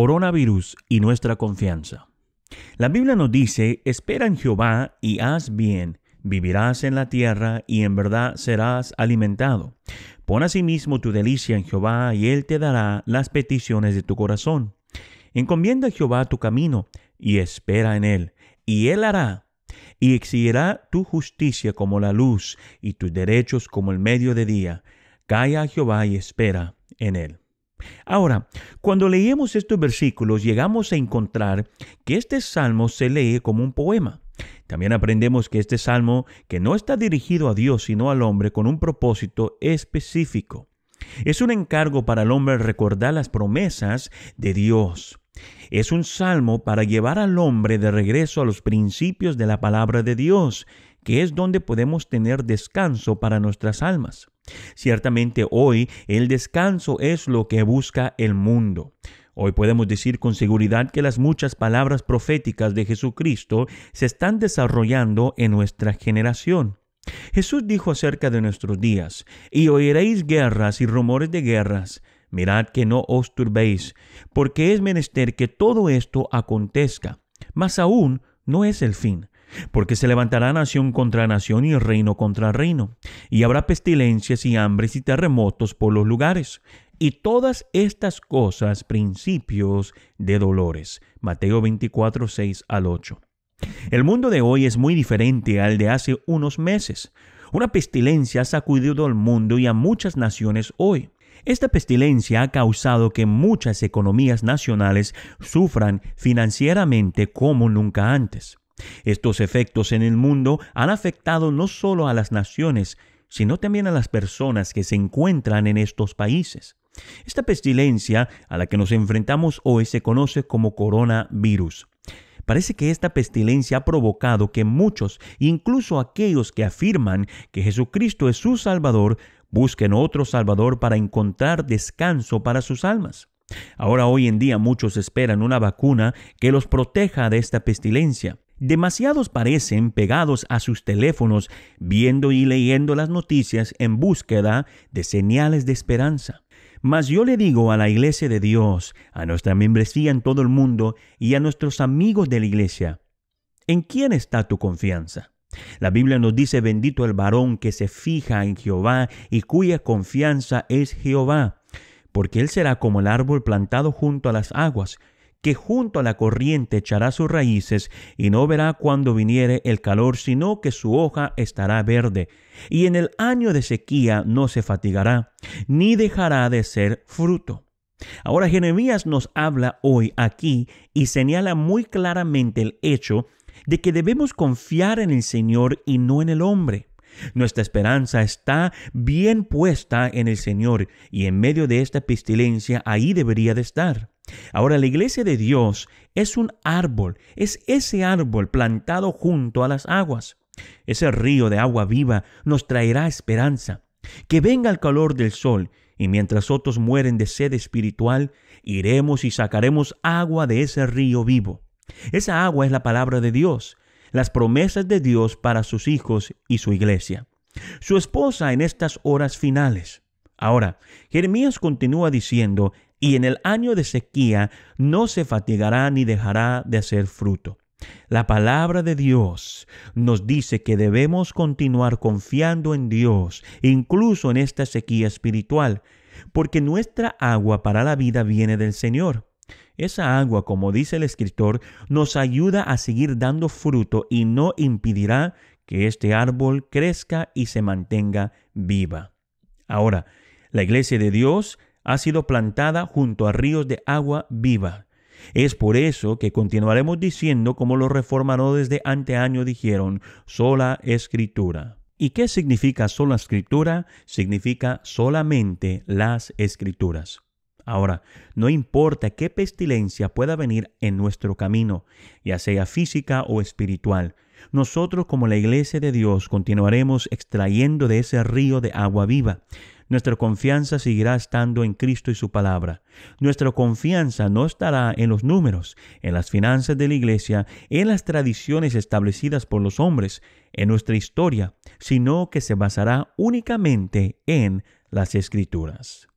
coronavirus y nuestra confianza. La Biblia nos dice, espera en Jehová y haz bien, vivirás en la tierra y en verdad serás alimentado. Pon asimismo tu delicia en Jehová y él te dará las peticiones de tu corazón. Encomienda a Jehová tu camino y espera en él, y él hará y exigirá tu justicia como la luz y tus derechos como el medio de día. Calla a Jehová y espera en él. Ahora, cuando leemos estos versículos llegamos a encontrar que este salmo se lee como un poema. También aprendemos que este salmo, que no está dirigido a Dios sino al hombre con un propósito específico, es un encargo para el hombre recordar las promesas de Dios. Es un salmo para llevar al hombre de regreso a los principios de la palabra de Dios que es donde podemos tener descanso para nuestras almas. Ciertamente hoy el descanso es lo que busca el mundo. Hoy podemos decir con seguridad que las muchas palabras proféticas de Jesucristo se están desarrollando en nuestra generación. Jesús dijo acerca de nuestros días, y oiréis guerras y rumores de guerras. Mirad que no os turbéis, porque es menester que todo esto acontezca. Mas aún no es el fin porque se levantará nación contra nación y reino contra reino, y habrá pestilencias y hambres y terremotos por los lugares, y todas estas cosas principios de dolores. Mateo 24, 6 al 8. El mundo de hoy es muy diferente al de hace unos meses. Una pestilencia ha sacudido al mundo y a muchas naciones hoy. Esta pestilencia ha causado que muchas economías nacionales sufran financieramente como nunca antes. Estos efectos en el mundo han afectado no solo a las naciones, sino también a las personas que se encuentran en estos países. Esta pestilencia a la que nos enfrentamos hoy se conoce como coronavirus. Parece que esta pestilencia ha provocado que muchos, incluso aquellos que afirman que Jesucristo es su Salvador, busquen otro Salvador para encontrar descanso para sus almas. Ahora hoy en día muchos esperan una vacuna que los proteja de esta pestilencia. Demasiados parecen pegados a sus teléfonos viendo y leyendo las noticias en búsqueda de señales de esperanza. Mas yo le digo a la iglesia de Dios, a nuestra membresía en todo el mundo y a nuestros amigos de la iglesia, ¿en quién está tu confianza? La Biblia nos dice, bendito el varón que se fija en Jehová y cuya confianza es Jehová, porque él será como el árbol plantado junto a las aguas, que junto a la corriente echará sus raíces, y no verá cuando viniere el calor, sino que su hoja estará verde, y en el año de sequía no se fatigará, ni dejará de ser fruto. Ahora Jeremías nos habla hoy aquí y señala muy claramente el hecho de que debemos confiar en el Señor y no en el hombre. Nuestra esperanza está bien puesta en el Señor y en medio de esta pestilencia ahí debería de estar. Ahora la iglesia de Dios es un árbol, es ese árbol plantado junto a las aguas. Ese río de agua viva nos traerá esperanza. Que venga el calor del sol, y mientras otros mueren de sed espiritual, iremos y sacaremos agua de ese río vivo. Esa agua es la palabra de Dios, las promesas de Dios para sus hijos y su iglesia. Su esposa en estas horas finales. Ahora, Jeremías continúa diciendo y en el año de sequía no se fatigará ni dejará de hacer fruto. La palabra de Dios nos dice que debemos continuar confiando en Dios, incluso en esta sequía espiritual, porque nuestra agua para la vida viene del Señor. Esa agua, como dice el escritor, nos ayuda a seguir dando fruto y no impedirá que este árbol crezca y se mantenga viva. Ahora, la iglesia de Dios ha sido plantada junto a ríos de agua viva. Es por eso que continuaremos diciendo como los reformadores de anteaño dijeron, sola escritura. ¿Y qué significa sola escritura? Significa solamente las escrituras. Ahora, no importa qué pestilencia pueda venir en nuestro camino, ya sea física o espiritual, nosotros como la iglesia de Dios continuaremos extrayendo de ese río de agua viva. Nuestra confianza seguirá estando en Cristo y su palabra. Nuestra confianza no estará en los números, en las finanzas de la iglesia, en las tradiciones establecidas por los hombres, en nuestra historia, sino que se basará únicamente en las escrituras.